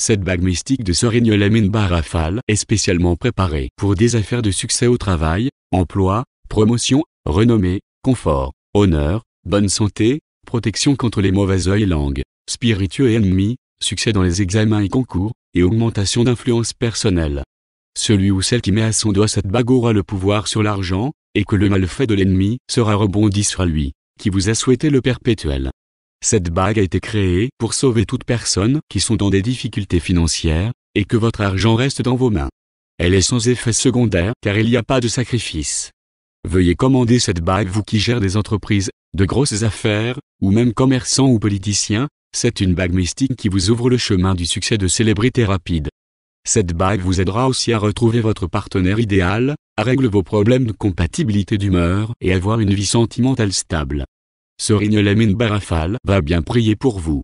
Cette bague mystique de Sœur Lamine Barafal est spécialement préparée pour des affaires de succès au travail, emploi, promotion, renommée, confort, honneur, bonne santé, protection contre les mauvais oeils langues, spiritueux et ennemis, succès dans les examens et concours, et augmentation d'influence personnelle. Celui ou celle qui met à son doigt cette bague aura le pouvoir sur l'argent, et que le malfait de l'ennemi sera rebondi sur lui, qui vous a souhaité le perpétuel. Cette bague a été créée pour sauver toute personne qui sont dans des difficultés financières, et que votre argent reste dans vos mains. Elle est sans effet secondaire car il n'y a pas de sacrifice. Veuillez commander cette bague vous qui gère des entreprises, de grosses affaires, ou même commerçants ou politiciens, c'est une bague mystique qui vous ouvre le chemin du succès de célébrité rapide. Cette bague vous aidera aussi à retrouver votre partenaire idéal, à régler vos problèmes de compatibilité d'humeur et avoir une vie sentimentale stable. Lamine Barafal va bien prier pour vous.